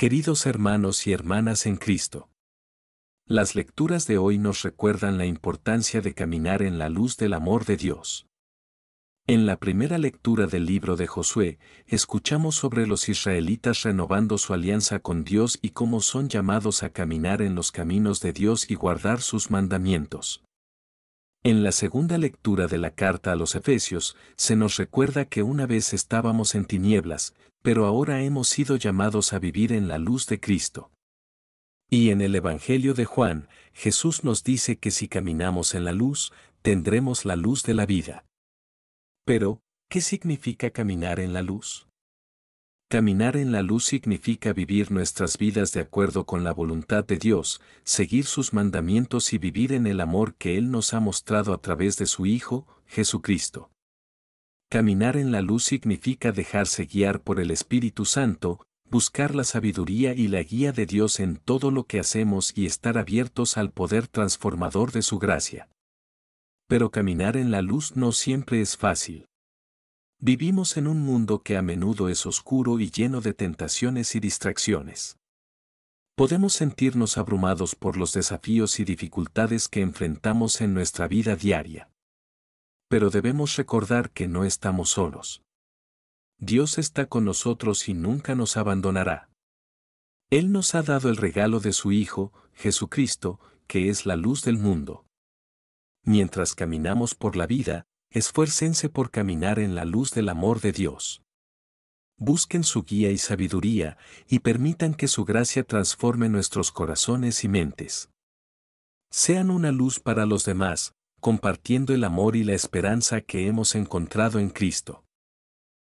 Queridos hermanos y hermanas en Cristo, las lecturas de hoy nos recuerdan la importancia de caminar en la luz del amor de Dios. En la primera lectura del libro de Josué, escuchamos sobre los israelitas renovando su alianza con Dios y cómo son llamados a caminar en los caminos de Dios y guardar sus mandamientos. En la segunda lectura de la carta a los Efesios, se nos recuerda que una vez estábamos en tinieblas, pero ahora hemos sido llamados a vivir en la luz de Cristo. Y en el Evangelio de Juan, Jesús nos dice que si caminamos en la luz, tendremos la luz de la vida. Pero, ¿qué significa caminar en la luz? Caminar en la luz significa vivir nuestras vidas de acuerdo con la voluntad de Dios, seguir sus mandamientos y vivir en el amor que Él nos ha mostrado a través de su Hijo, Jesucristo. Caminar en la luz significa dejarse guiar por el Espíritu Santo, buscar la sabiduría y la guía de Dios en todo lo que hacemos y estar abiertos al poder transformador de su gracia. Pero caminar en la luz no siempre es fácil. Vivimos en un mundo que a menudo es oscuro y lleno de tentaciones y distracciones. Podemos sentirnos abrumados por los desafíos y dificultades que enfrentamos en nuestra vida diaria. Pero debemos recordar que no estamos solos. Dios está con nosotros y nunca nos abandonará. Él nos ha dado el regalo de su Hijo, Jesucristo, que es la luz del mundo. Mientras caminamos por la vida, Esfuércense por caminar en la luz del amor de Dios. Busquen su guía y sabiduría, y permitan que su gracia transforme nuestros corazones y mentes. Sean una luz para los demás, compartiendo el amor y la esperanza que hemos encontrado en Cristo.